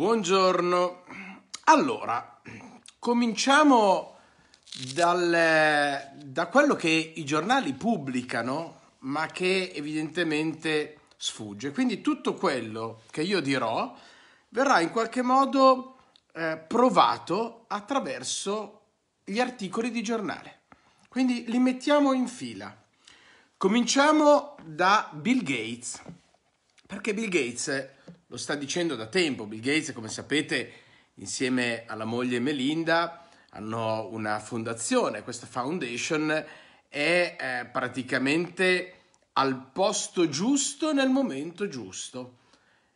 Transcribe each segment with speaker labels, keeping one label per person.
Speaker 1: Buongiorno. Allora, cominciamo dal, da quello che i giornali pubblicano, ma che evidentemente sfugge. Quindi tutto quello che io dirò verrà in qualche modo eh, provato attraverso gli articoli di giornale. Quindi li mettiamo in fila. Cominciamo da Bill Gates, perché Bill Gates lo sta dicendo da tempo. Bill Gates, come sapete, insieme alla moglie Melinda hanno una fondazione. Questa foundation è eh, praticamente al posto giusto nel momento giusto.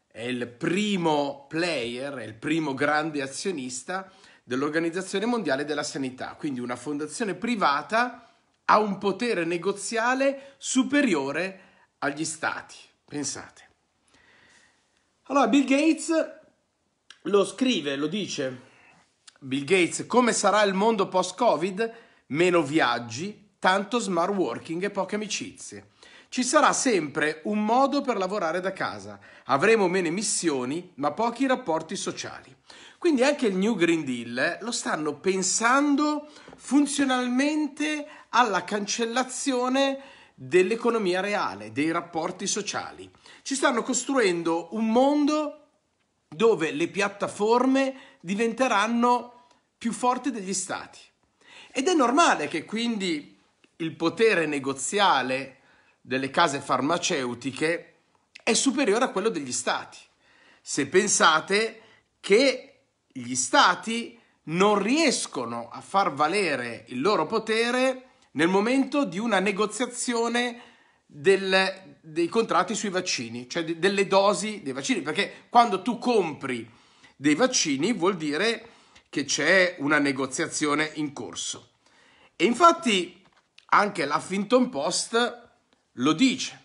Speaker 1: È il primo player, è il primo grande azionista dell'Organizzazione Mondiale della Sanità, quindi una fondazione privata ha un potere negoziale superiore agli stati. Pensate. Allora, Bill Gates lo scrive, lo dice. Bill Gates, come sarà il mondo post-Covid? Meno viaggi, tanto smart working e poche amicizie. Ci sarà sempre un modo per lavorare da casa. Avremo meno missioni, ma pochi rapporti sociali. Quindi anche il New Green Deal eh, lo stanno pensando funzionalmente alla cancellazione dell'economia reale, dei rapporti sociali. Ci stanno costruendo un mondo dove le piattaforme diventeranno più forti degli stati. Ed è normale che quindi il potere negoziale delle case farmaceutiche è superiore a quello degli stati. Se pensate che gli stati non riescono a far valere il loro potere nel momento di una negoziazione del, dei contratti sui vaccini, cioè de, delle dosi dei vaccini, perché quando tu compri dei vaccini vuol dire che c'è una negoziazione in corso. E infatti anche l'Huffington Post lo dice.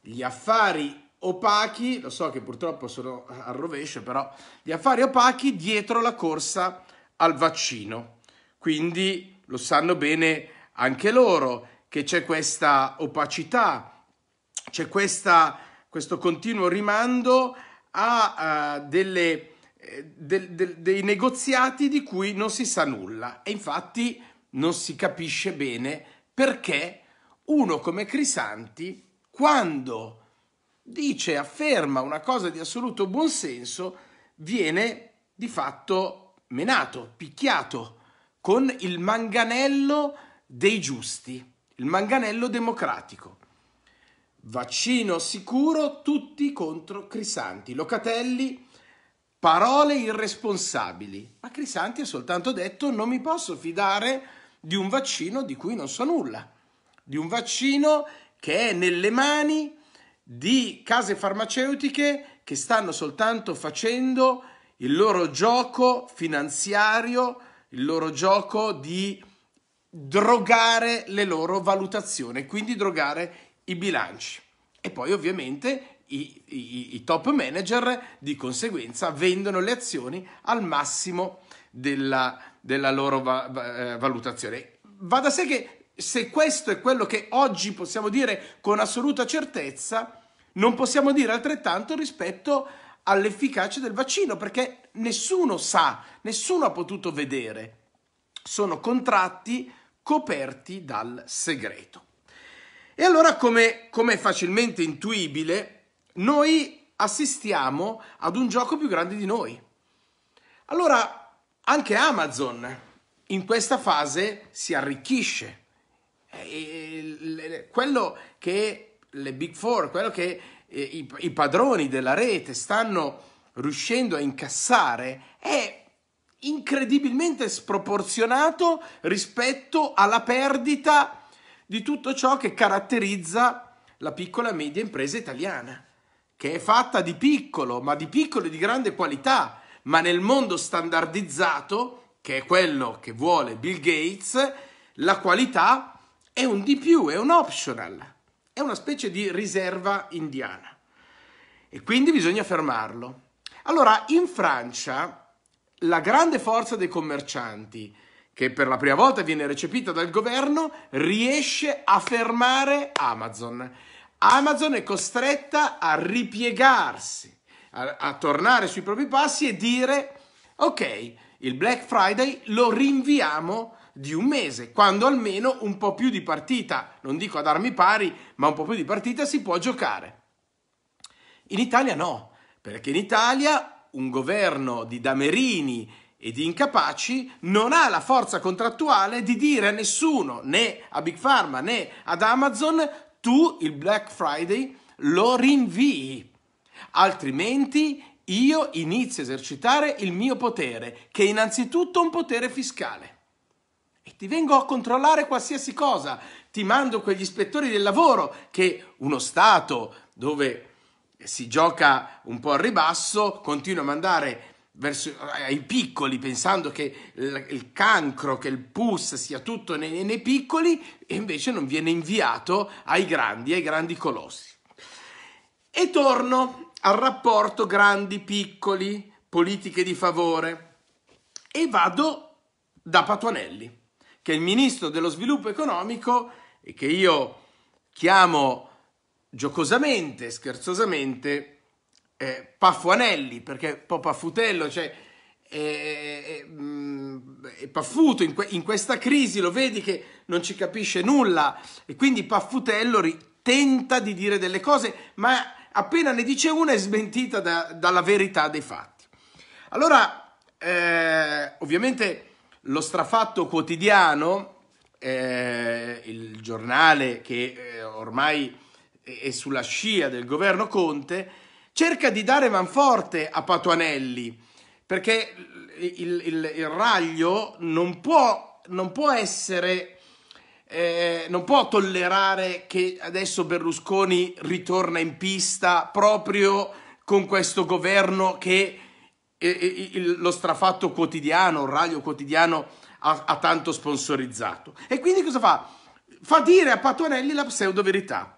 Speaker 1: Gli affari opachi, lo so che purtroppo sono al rovescio, però gli affari opachi dietro la corsa al vaccino. Quindi lo sanno bene anche loro che c'è questa opacità, c'è questa, questo continuo rimando a uh, delle, eh, de, de, dei negoziati di cui non si sa nulla e infatti non si capisce bene perché uno come Crisanti quando dice, afferma una cosa di assoluto buonsenso, viene di fatto menato, picchiato con il manganello dei giusti, il manganello democratico. Vaccino sicuro, tutti contro Crisanti. Locatelli, parole irresponsabili. Ma Crisanti ha soltanto detto non mi posso fidare di un vaccino di cui non so nulla, di un vaccino che è nelle mani di case farmaceutiche che stanno soltanto facendo il loro gioco finanziario, il loro gioco di drogare le loro valutazioni, quindi drogare i bilanci. E poi ovviamente i, i, i, top manager di conseguenza vendono le azioni al massimo della, della loro va, va, eh, valutazione. Va da sé che se questo è quello che oggi possiamo dire con assoluta certezza, non possiamo dire altrettanto rispetto all'efficacia del vaccino, perché nessuno sa, nessuno ha potuto vedere. Sono contratti coperti dal segreto. E allora, come, è facilmente intuibile, noi assistiamo ad un gioco più grande di noi. Allora, anche Amazon in questa fase si arricchisce. E quello che le Big Four, quello che eh, i padroni della rete stanno riuscendo a incassare è incredibilmente sproporzionato rispetto alla perdita di tutto ciò che caratterizza la piccola e media impresa italiana, che è fatta di piccolo, ma di piccolo e di grande qualità, ma nel mondo standardizzato, che è quello che vuole Bill Gates, la qualità è un di più, è un optional, è una specie di riserva indiana. E quindi bisogna fermarlo. Allora, in Francia la grande forza dei commercianti, che per la prima volta viene recepita dal governo, riesce a fermare Amazon. Amazon è costretta a ripiegarsi, a, a tornare sui propri passi e dire ok, il Black Friday lo rinviamo di un mese, quando almeno un po' più di partita, non dico ad armi pari, ma un po' più di partita si può giocare. In Italia no, perché in Italia un governo di damerini e di incapaci non ha la forza contrattuale di dire a nessuno, né a Big Pharma né ad Amazon, tu il Black Friday lo rinvii, altrimenti io inizio a esercitare il mio potere, che è innanzitutto un potere fiscale. E ti vengo a controllare qualsiasi cosa, ti mando quegli ispettori del lavoro che uno Stato dove si gioca un po' al ribasso, continua a mandare verso, ai piccoli pensando che il cancro, che il pus sia tutto nei, nei piccoli e invece non viene inviato ai grandi, ai grandi colossi. E torno al rapporto grandi-piccoli, politiche di favore e vado da Patuanelli, che è il ministro dello sviluppo economico e che io chiamo giocosamente, scherzosamente, eh, Paffuanelli, perché po' paffutello, cioè è, è, mm, è paffuto in, que, in, questa crisi, lo vedi che non ci capisce nulla e quindi Paffutello tenta di dire delle cose, ma appena ne dice una è smentita da, dalla verità dei fatti. Allora, eh, ovviamente lo strafatto quotidiano, eh, il giornale che eh, ormai e sulla scia del governo Conte, cerca di dare manforte a Patuanelli, perché il, il, il raglio non può, non può essere... Eh, non può tollerare che adesso Berlusconi ritorna in pista proprio con questo governo che eh, eh il, lo strafatto quotidiano, il raglio quotidiano ha, ha tanto sponsorizzato. E quindi cosa fa? Fa dire a Patuanelli la pseudo verità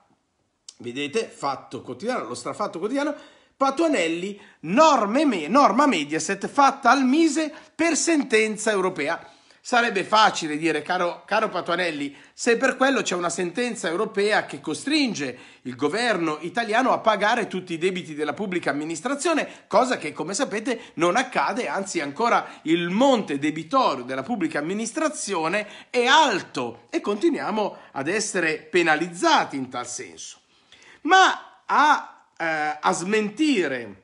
Speaker 1: vedete, fatto quotidiano, lo strafatto quotidiano, Patuanelli, norme, norma Mediaset fatta al Mise per sentenza europea. Sarebbe facile dire, caro, caro Patuanelli, se per quello c'è una sentenza europea che costringe il governo italiano a pagare tutti i debiti della pubblica amministrazione, cosa che come sapete non accade, anzi ancora il monte debitorio della pubblica amministrazione è alto e continuiamo ad essere penalizzati in tal senso ma a, eh, a smentire,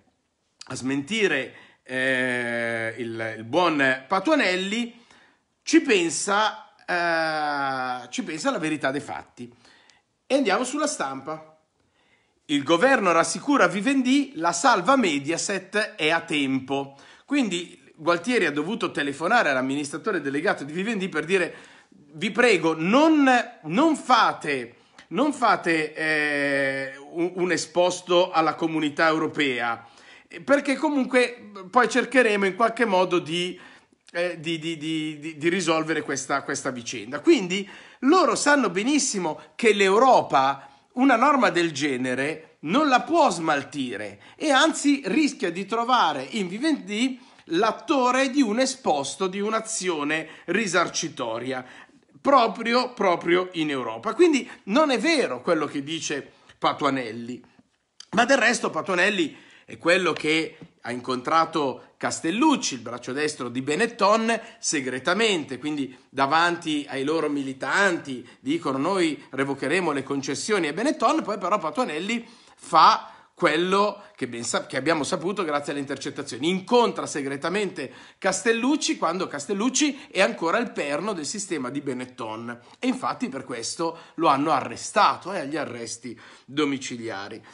Speaker 1: a smentire eh, il, il, buon Patuanelli ci pensa, eh, ci pensa la verità dei fatti. E andiamo sulla stampa. Il governo rassicura Vivendi, la salva Mediaset è a tempo. Quindi Gualtieri ha dovuto telefonare all'amministratore delegato di Vivendi per dire vi prego non, non fate non fate eh, un, un esposto alla comunità europea, perché comunque poi cercheremo in qualche modo eh, di... Di, di, di, di, risolvere questa, questa, vicenda. Quindi loro sanno benissimo che l'Europa una norma del genere non la può smaltire e anzi rischia di trovare in Vivendi l'attore di un esposto di un'azione risarcitoria proprio, proprio in Europa. Quindi non è vero quello che dice Patuanelli, ma del resto Patuanelli è quello che ha incontrato Castellucci, il braccio destro di Benetton, segretamente, quindi davanti ai loro militanti dicono noi revocheremo le concessioni a Benetton, poi però Patuanelli fa quello che, sap- che, abbiamo saputo grazie alle intercettazioni. Incontra segretamente Castellucci quando Castellucci è ancora il perno del sistema di Benetton e infatti per questo lo hanno arrestato e eh, agli arresti domiciliari.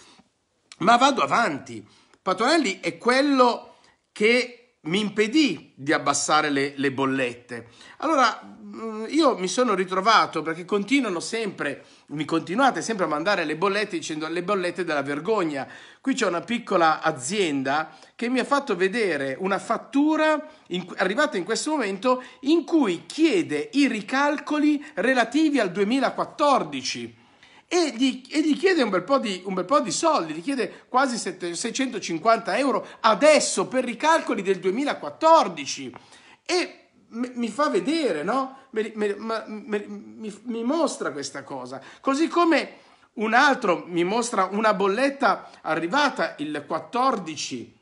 Speaker 1: Ma vado avanti. Patonelli è quello che mi impedì di abbassare le, le, bollette. Allora mm, io mi sono ritrovato perché continuano sempre, mi continuate sempre a mandare le bollette dicendo le bollette della vergogna. Qui c'è una piccola azienda che mi ha fatto vedere una fattura in, arrivata in questo momento in cui chiede i ricalcoli relativi al 2014 e gli, e gli chiede un bel, di, un bel, po di, soldi, gli chiede quasi 650 euro adesso per i calcoli del 2014 e mi, fa vedere, no? mi, mi, mi mostra questa cosa. Così come un altro mi mostra una bolletta arrivata il 14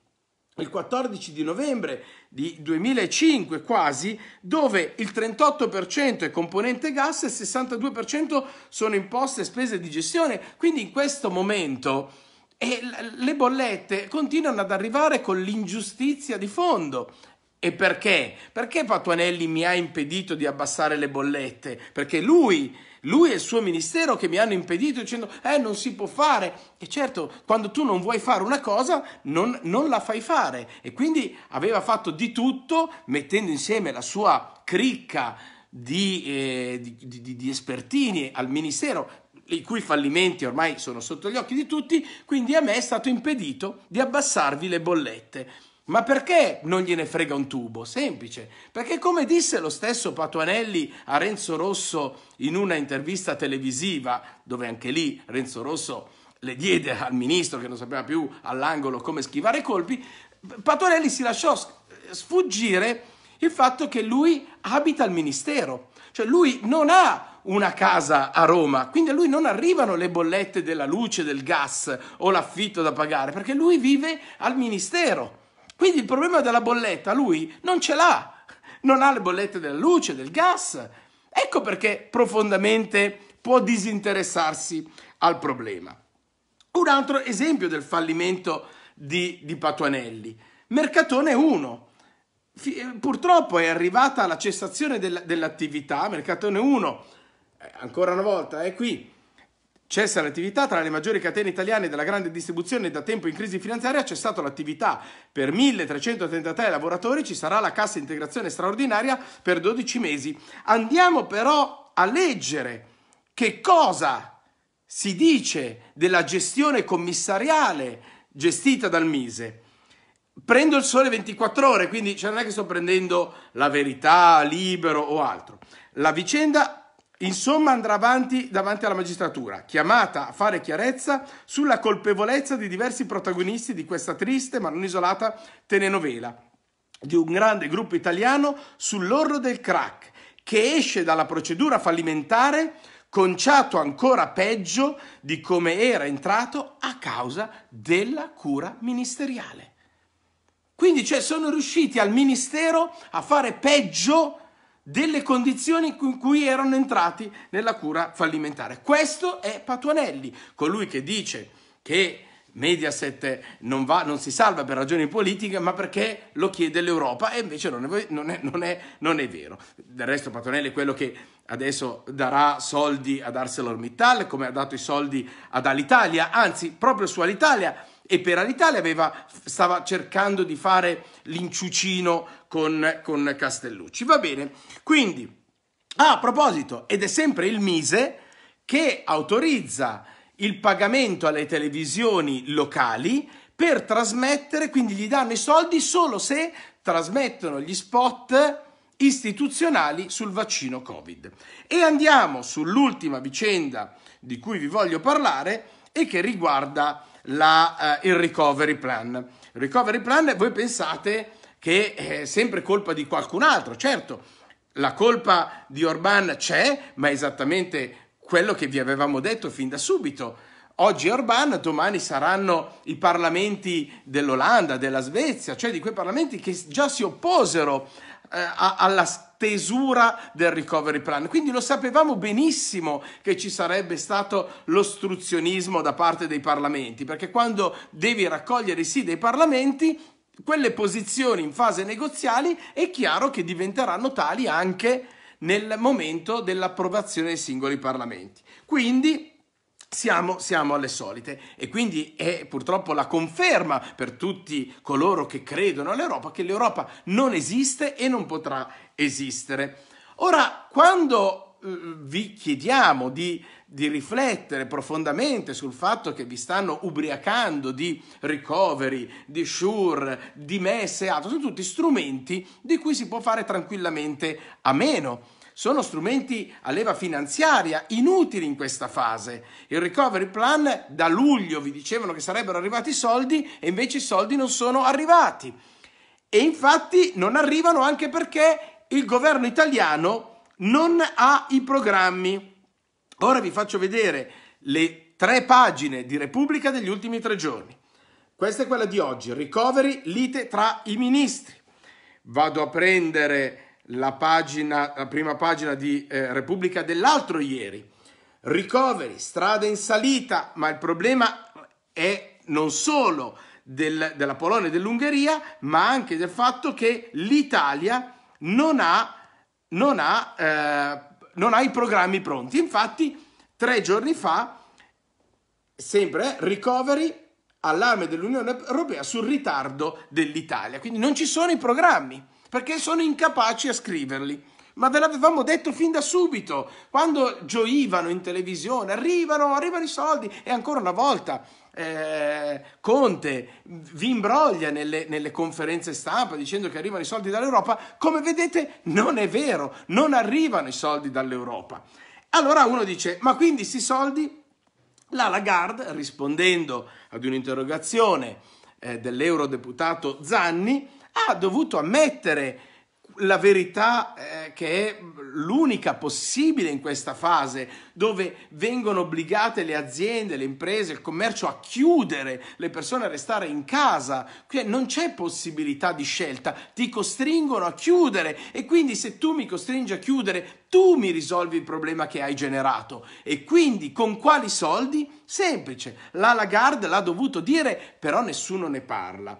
Speaker 1: il 14 di novembre di 2005 quasi, dove il 38% è componente gas e il 62% sono imposte spese di gestione. Quindi in questo momento eh, le bollette continuano ad arrivare con l'ingiustizia di fondo. E perché? Perché Patuanelli mi ha impedito di abbassare le bollette? Perché lui lui e il suo ministero che mi hanno impedito dicendo eh non si può fare. E certo, quando tu non vuoi fare una cosa, non, non la fai fare. E quindi aveva fatto di tutto mettendo insieme la sua cricca di, eh, di, di, di espertini al ministero i cui fallimenti ormai sono sotto gli occhi di tutti, quindi a me è stato impedito di abbassarvi le bollette. Ma perché non gliene frega un tubo? Semplice, perché come disse lo stesso Patuanelli a Renzo Rosso in una intervista televisiva, dove anche lì Renzo Rosso le diede al ministro che non sapeva più all'angolo come schivare i colpi, Patuanelli si lasciò sfuggire il fatto che lui abita al ministero, cioè lui non ha una casa a Roma, quindi a lui non arrivano le bollette della luce, del gas o l'affitto da pagare, perché lui vive al ministero. Quindi il problema della bolletta lui non ce l'ha, non ha le bollette della luce, del gas. Ecco perché profondamente può disinteressarsi al problema. Un altro esempio del fallimento di, di Patuanelli, Mercatone 1. F- eh, purtroppo è arrivata la cessazione del, dell'attività, Mercatone 1, eh, ancora una volta, è qui, Cessa l'attività tra le maggiori catene italiane della grande distribuzione da tempo in crisi finanziaria, cessato l'attività per 1333 lavoratori, ci sarà la cassa integrazione straordinaria per 12 mesi. Andiamo però a leggere che cosa si dice della gestione commissariale gestita dal Mise. Prendo il sole 24 ore, quindi cioè non è che sto prendendo la verità, libero o altro. La vicenda Insomma andrà avanti davanti alla magistratura, chiamata a fare chiarezza sulla colpevolezza di diversi protagonisti di questa triste ma non isolata telenovela, di un grande gruppo italiano sull'orlo del crack, che esce dalla procedura fallimentare conciato ancora peggio di come era entrato a causa della cura ministeriale. Quindi cioè, sono riusciti al ministero a fare peggio delle condizioni in cui erano entrati nella cura fallimentare. Questo è Patuanelli, colui che dice che Mediaset non, va, non si salva per ragioni politiche, ma perché lo chiede l'Europa e invece non è, non, è, non, è, non è, vero. Del resto Patuanelli è quello che adesso darà soldi ad ArcelorMittal, come ha dato i soldi ad Alitalia, anzi proprio su Alitalia e per Alitalia aveva, stava cercando di fare l'inciucino con, con Castellucci. Va bene, quindi, ah, a proposito, ed è sempre il Mise che autorizza il pagamento alle televisioni locali per trasmettere, quindi gli danno i soldi solo se trasmettono gli spot istituzionali sul vaccino Covid. E andiamo sull'ultima vicenda di cui vi voglio parlare e che riguarda la, eh, il recovery plan. Il recovery plan, voi pensate che è sempre colpa di qualcun altro, certo, la colpa di Orban c'è, ma è esattamente quello che vi avevamo detto fin da subito. Oggi Orban, domani saranno i parlamenti dell'Olanda, della Svezia, cioè di quei parlamenti che già si opposero eh, alla stesura del recovery plan. Quindi lo sapevamo benissimo che ci sarebbe stato l'ostruzionismo da parte dei parlamenti, perché quando devi raccogliere i sì dei parlamenti, quelle posizioni in fase negoziali è chiaro che diventeranno tali anche nel momento dell'approvazione dei singoli parlamenti. Quindi siamo, siamo, alle solite e quindi è purtroppo la conferma per tutti coloro che credono all'Europa che l'Europa non esiste e non potrà esistere. Ora, quando eh, vi chiediamo di, di riflettere profondamente sul fatto che vi stanno ubriacando di ricoveri, di sure, di messe, altro, sono tutti strumenti di cui si può fare tranquillamente a meno sono strumenti a leva finanziaria inutili in questa fase. Il recovery plan da luglio vi dicevano che sarebbero arrivati i soldi e invece i soldi non sono arrivati. E infatti non arrivano anche perché il governo italiano non ha i programmi. Ora vi faccio vedere le tre pagine di Repubblica degli ultimi tre giorni. Questa è quella di oggi, ricoveri, lite tra i ministri. Vado a prendere la, pagina, la prima pagina di eh, Repubblica dell'altro ieri. Ricoveri, strada in salita, ma il problema è non solo del, della Polonia e dell'Ungheria, ma anche del fatto che l'Italia non ha, non ha, eh, non ha i programmi pronti. Infatti, tre giorni fa, sempre eh, ricoveri, allarme dell'Unione Europea sul ritardo dell'Italia. Quindi non ci sono i programmi perché sono incapaci a scriverli. Ma ve l'avevamo detto fin da subito, quando gioivano in televisione, arrivano, arrivano i soldi e ancora una volta eh, Conte vi imbroglia nelle, nelle, conferenze stampa dicendo che arrivano i soldi dall'Europa, come vedete non è vero, non arrivano i soldi dall'Europa. Allora uno dice, ma quindi questi soldi? La Lagarde, rispondendo ad un'interrogazione eh, dell'eurodeputato Zanni, ha dovuto ammettere la verità eh, che è l'unica possibile in questa fase, dove vengono obbligate le aziende, le imprese, il commercio a chiudere, le persone a restare in casa, non c'è possibilità di scelta, ti costringono a chiudere e quindi se tu mi costringi a chiudere, tu mi risolvi il problema che hai generato e quindi con quali soldi? Semplice, la Lagarde l'ha dovuto dire, però nessuno ne parla.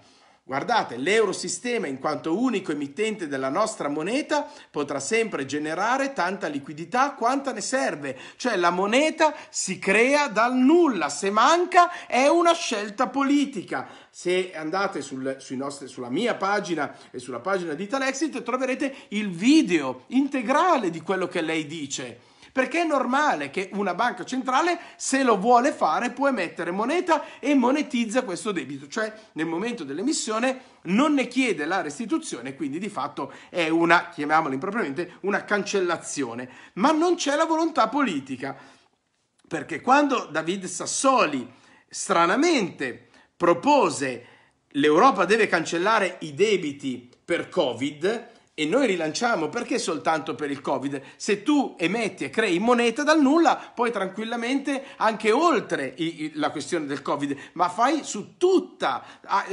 Speaker 1: Guardate, l'eurosistema in quanto unico emittente della nostra moneta potrà sempre generare tanta liquidità quanta ne serve, cioè la moneta si crea dal nulla, se manca è una scelta politica. Se andate sul, nostri, sulla mia pagina e sulla pagina di Talexit troverete il video integrale di quello che lei dice. Perché è normale che una banca centrale, se lo vuole fare, può emettere moneta e monetizza questo debito, cioè nel momento dell'emissione non ne chiede la restituzione, quindi di fatto è una, chiamiamola impropriamente, una cancellazione. Ma non c'è la volontà politica, perché quando David Sassoli stranamente propose l'Europa deve cancellare i debiti per Covid, e noi rilanciamo perché soltanto per il Covid? Se tu emetti e crei moneta dal nulla, poi tranquillamente anche oltre la questione del Covid, ma fai su tutta,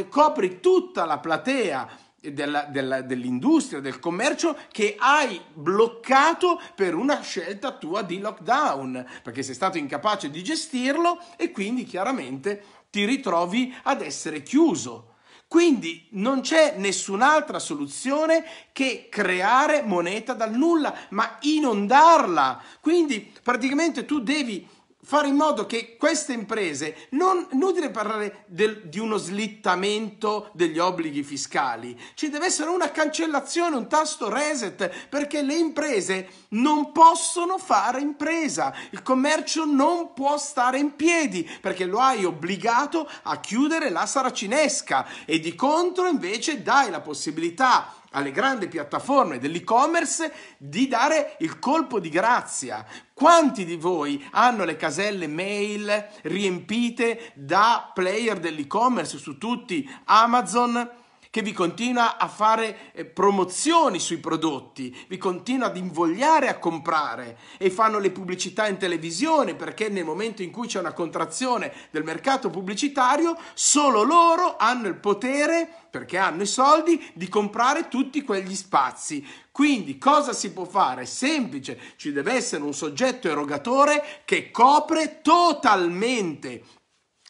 Speaker 1: copri tutta la platea della, della, dell'industria, del commercio che hai bloccato per una scelta tua di lockdown, perché sei stato incapace di gestirlo e quindi chiaramente ti ritrovi ad essere chiuso. Quindi non c'è nessun'altra soluzione che creare moneta dal nulla, ma inondarla. Quindi praticamente tu devi fare in modo che queste imprese, non inutile parlare del, di uno slittamento degli obblighi fiscali, ci deve essere una cancellazione, un tasto reset, perché le imprese non possono fare impresa, il commercio non può stare in piedi, perché lo hai obbligato a chiudere la saracinesca e di contro invece dai la possibilità alle grandi piattaforme dell'e-commerce di dare il colpo di grazia. Quanti di voi hanno le caselle mail riempite da player dell'e-commerce su tutti Amazon? che vi continua a fare eh, promozioni sui prodotti, vi continua ad invogliare a comprare e fanno le pubblicità in televisione perché nel momento in cui c'è una contrazione del mercato pubblicitario, solo loro hanno il potere perché hanno i soldi di comprare tutti quegli spazi. Quindi cosa si può fare? Semplice, ci deve essere un soggetto erogatore che copre totalmente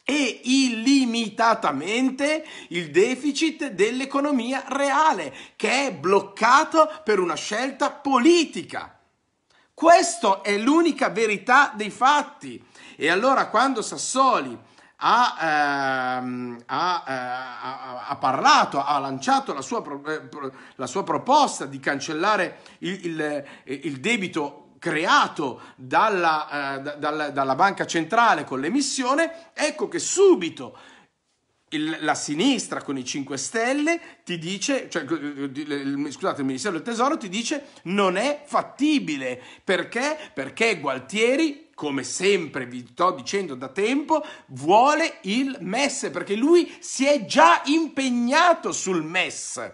Speaker 1: e illimitatamente il deficit dell'economia reale che è bloccato per una scelta politica. Questa è l'unica verità dei fatti. E allora quando Sassoli ha, ehm, ha, eh, ha, ha parlato, ha lanciato la sua, pro, eh, la sua, proposta di cancellare il, il, eh, il debito creato dalla, eh, dalla, dalla banca centrale con l'emissione, ecco che subito il, la sinistra con i 5 Stelle ti dice, cioè, eh, scusate, il Ministero del Tesoro ti dice non è fattibile. Perché? Perché Gualtieri, come sempre vi sto dicendo da tempo, vuole il MES, perché lui si è già impegnato sul MES.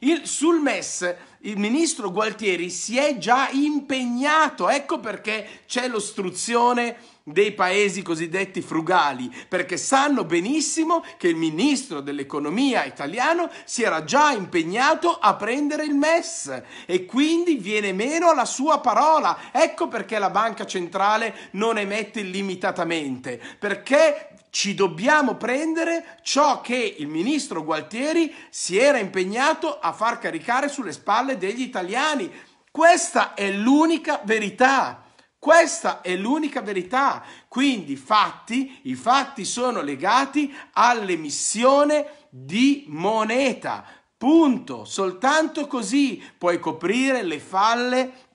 Speaker 1: Il, sul MES il ministro Gualtieri si è già impegnato, ecco perché c'è l'ostruzione dei paesi cosiddetti frugali, perché sanno benissimo che il ministro dell'economia italiano si era già impegnato a prendere il MES e quindi viene meno alla sua parola. Ecco perché la banca centrale non emette limitatamente, perché ci dobbiamo prendere ciò che il ministro Gualtieri si era impegnato a far caricare sulle spalle degli italiani. Questa è l'unica verità. Questa è l'unica verità. Quindi fatti, i fatti sono legati all'emissione di moneta. Punto. Soltanto così puoi coprire le falle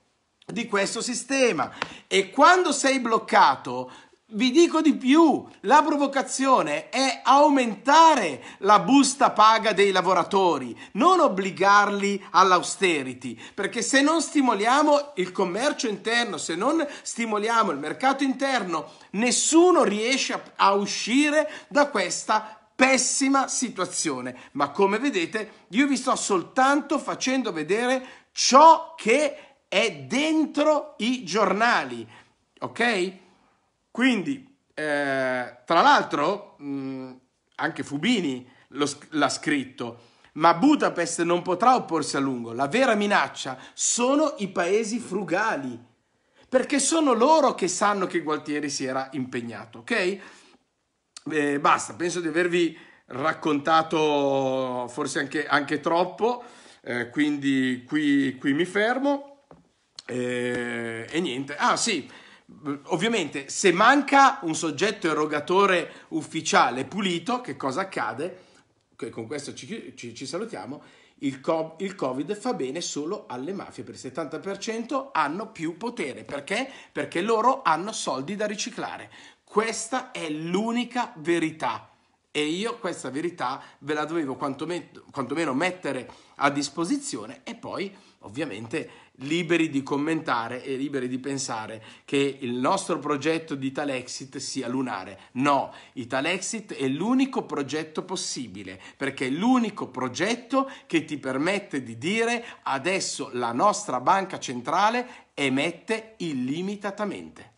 Speaker 1: di questo sistema. E quando sei bloccato, vi dico di più, la provocazione è aumentare la busta paga dei lavoratori, non obbligarli all'austerity, perché se non stimoliamo il commercio interno, se non stimoliamo il mercato interno, nessuno riesce a, a uscire da questa pessima situazione. Ma come vedete, io vi sto soltanto facendo vedere ciò che è dentro i giornali, ok? Quindi, eh, tra l'altro, mh, anche Fubini lo, l'ha scritto, ma Budapest non potrà opporsi a lungo. La vera minaccia sono i paesi frugali, perché sono loro che sanno che Gualtieri si era impegnato, ok? Eh, basta, penso di avervi raccontato forse anche, anche troppo, eh, quindi qui, qui, mi fermo. Eh, e niente, ah sì, Ovviamente, se manca un soggetto erogatore ufficiale pulito, che cosa accade? Che con questo ci, ci, ci salutiamo. Il, co- il, Covid fa bene solo alle mafie, per il 70% hanno più potere. Perché? Perché loro hanno soldi da riciclare. Questa è l'unica verità. E io questa verità ve la dovevo quantomeno, quantomeno mettere a disposizione e poi, ovviamente, liberi di commentare e liberi di pensare che il nostro progetto di Italexit sia lunare. No, Italexit è l'unico progetto possibile, perché è l'unico progetto che ti permette di dire adesso la nostra banca centrale emette illimitatamente.